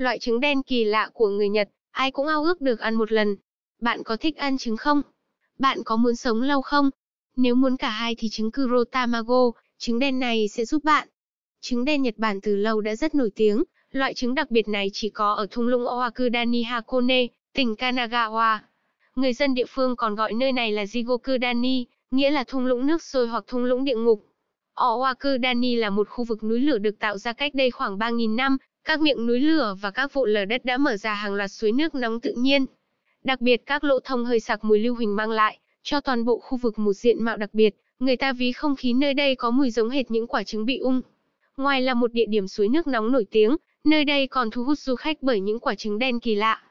Loại trứng đen kỳ lạ của người Nhật, ai cũng ao ước được ăn một lần. Bạn có thích ăn trứng không? Bạn có muốn sống lâu không? Nếu muốn cả hai thì trứng Kuro Tamago, trứng đen này sẽ giúp bạn. Trứng đen Nhật Bản từ lâu đã rất nổi tiếng, loại trứng đặc biệt này chỉ có ở thung lũng Oakudani Hakone, tỉnh Kanagawa. Người dân địa phương còn gọi nơi này là Jigokudani, nghĩa là thung lũng nước sôi hoặc thung lũng địa ngục. Oakudani là một khu vực núi lửa được tạo ra cách đây khoảng 3.000 năm, các miệng núi lửa và các vụ lở đất đã mở ra hàng loạt suối nước nóng tự nhiên. Đặc biệt các lỗ thông hơi sặc mùi lưu huỳnh mang lại, cho toàn bộ khu vực một diện mạo đặc biệt, người ta ví không khí nơi đây có mùi giống hệt những quả trứng bị ung. Ngoài là một địa điểm suối nước nóng nổi tiếng, nơi đây còn thu hút du khách bởi những quả trứng đen kỳ lạ.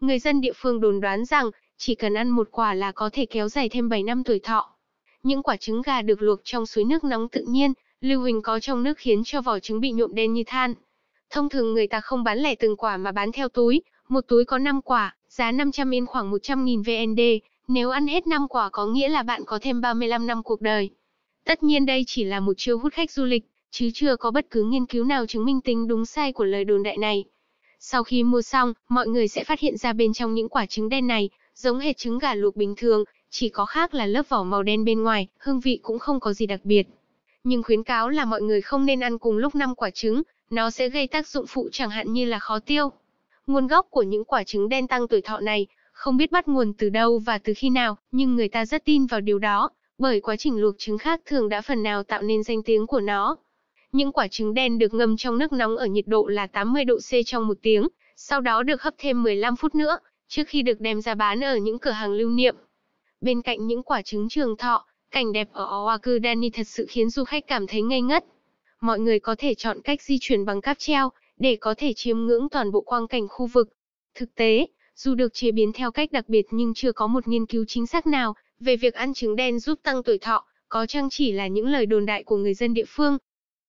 Người dân địa phương đồn đoán rằng, chỉ cần ăn một quả là có thể kéo dài thêm 7 năm tuổi thọ. Những quả trứng gà được luộc trong suối nước nóng tự nhiên, lưu huỳnh có trong nước khiến cho vỏ trứng bị nhuộm đen như than. Thông thường người ta không bán lẻ từng quả mà bán theo túi, một túi có 5 quả, giá 500 yên khoảng 100.000 VND, nếu ăn hết 5 quả có nghĩa là bạn có thêm 35 năm cuộc đời. Tất nhiên đây chỉ là một chiêu hút khách du lịch, chứ chưa có bất cứ nghiên cứu nào chứng minh tính đúng sai của lời đồn đại này. Sau khi mua xong, mọi người sẽ phát hiện ra bên trong những quả trứng đen này, giống hệt trứng gà luộc bình thường, chỉ có khác là lớp vỏ màu đen bên ngoài, hương vị cũng không có gì đặc biệt. Nhưng khuyến cáo là mọi người không nên ăn cùng lúc 5 quả trứng, nó sẽ gây tác dụng phụ chẳng hạn như là khó tiêu. Nguồn gốc của những quả trứng đen tăng tuổi thọ này không biết bắt nguồn từ đâu và từ khi nào, nhưng người ta rất tin vào điều đó, bởi quá trình luộc trứng khác thường đã phần nào tạo nên danh tiếng của nó. Những quả trứng đen được ngâm trong nước nóng ở nhiệt độ là 80 độ C trong một tiếng, sau đó được hấp thêm 15 phút nữa, trước khi được đem ra bán ở những cửa hàng lưu niệm. Bên cạnh những quả trứng trường thọ, cảnh đẹp ở Oaku Dani thật sự khiến du khách cảm thấy ngây ngất mọi người có thể chọn cách di chuyển bằng cáp treo, để có thể chiêm ngưỡng toàn bộ quang cảnh khu vực. Thực tế, dù được chế biến theo cách đặc biệt nhưng chưa có một nghiên cứu chính xác nào về việc ăn trứng đen giúp tăng tuổi thọ, có chăng chỉ là những lời đồn đại của người dân địa phương.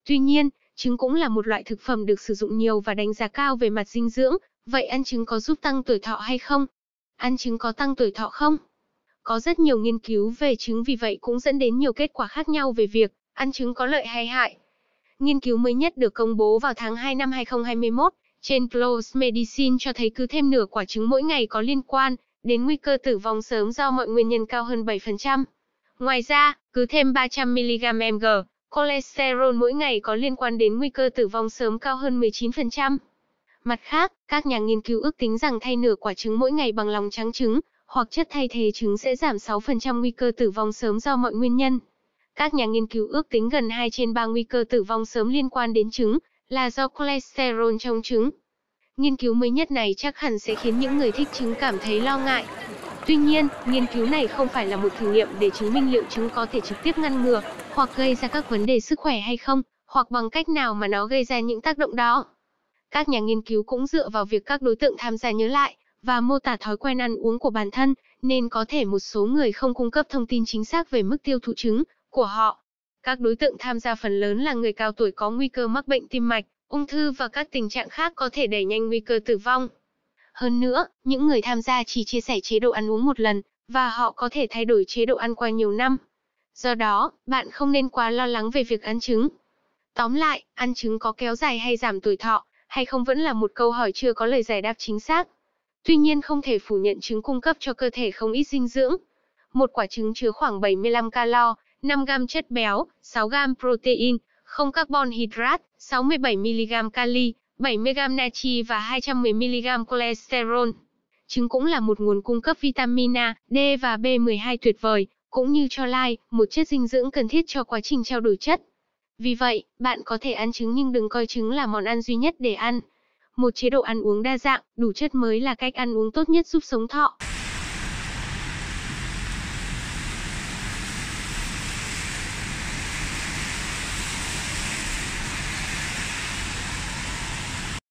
Tuy nhiên, trứng cũng là một loại thực phẩm được sử dụng nhiều và đánh giá cao về mặt dinh dưỡng, vậy ăn trứng có giúp tăng tuổi thọ hay không? Ăn trứng có tăng tuổi thọ không? Có rất nhiều nghiên cứu về trứng vì vậy cũng dẫn đến nhiều kết quả khác nhau về việc ăn trứng có lợi hay hại. Nghiên cứu mới nhất được công bố vào tháng 2 năm 2021 trên *Close Medicine cho thấy cứ thêm nửa quả trứng mỗi ngày có liên quan đến nguy cơ tử vong sớm do mọi nguyên nhân cao hơn 7%. Ngoài ra, cứ thêm 300mg mg, cholesterol mỗi ngày có liên quan đến nguy cơ tử vong sớm cao hơn 19%. Mặt khác, các nhà nghiên cứu ước tính rằng thay nửa quả trứng mỗi ngày bằng lòng trắng trứng, hoặc chất thay thế trứng sẽ giảm 6% nguy cơ tử vong sớm do mọi nguyên nhân. Các nhà nghiên cứu ước tính gần 2 trên 3 nguy cơ tử vong sớm liên quan đến trứng là do cholesterol trong trứng. Nghiên cứu mới nhất này chắc hẳn sẽ khiến những người thích trứng cảm thấy lo ngại. Tuy nhiên, nghiên cứu này không phải là một thử nghiệm để chứng minh liệu trứng có thể trực tiếp ngăn ngừa hoặc gây ra các vấn đề sức khỏe hay không, hoặc bằng cách nào mà nó gây ra những tác động đó. Các nhà nghiên cứu cũng dựa vào việc các đối tượng tham gia nhớ lại và mô tả thói quen ăn uống của bản thân, nên có thể một số người không cung cấp thông tin chính xác về mức tiêu thụ trứng của họ. Các đối tượng tham gia phần lớn là người cao tuổi có nguy cơ mắc bệnh tim mạch, ung thư và các tình trạng khác có thể đẩy nhanh nguy cơ tử vong. Hơn nữa, những người tham gia chỉ chia sẻ chế độ ăn uống một lần, và họ có thể thay đổi chế độ ăn qua nhiều năm. Do đó, bạn không nên quá lo lắng về việc ăn trứng. Tóm lại, ăn trứng có kéo dài hay giảm tuổi thọ, hay không vẫn là một câu hỏi chưa có lời giải đáp chính xác. Tuy nhiên không thể phủ nhận trứng cung cấp cho cơ thể không ít dinh dưỡng. Một quả trứng chứa khoảng 75 calo, 5g chất béo, 6g protein, 0 carbon hydrate, 67mg kali, 70g natri và 210mg cholesterol. Trứng cũng là một nguồn cung cấp vitamin A, D và B12 tuyệt vời, cũng như cho lai, một chất dinh dưỡng cần thiết cho quá trình trao đổi chất. Vì vậy, bạn có thể ăn trứng nhưng đừng coi trứng là món ăn duy nhất để ăn. Một chế độ ăn uống đa dạng, đủ chất mới là cách ăn uống tốt nhất giúp sống thọ.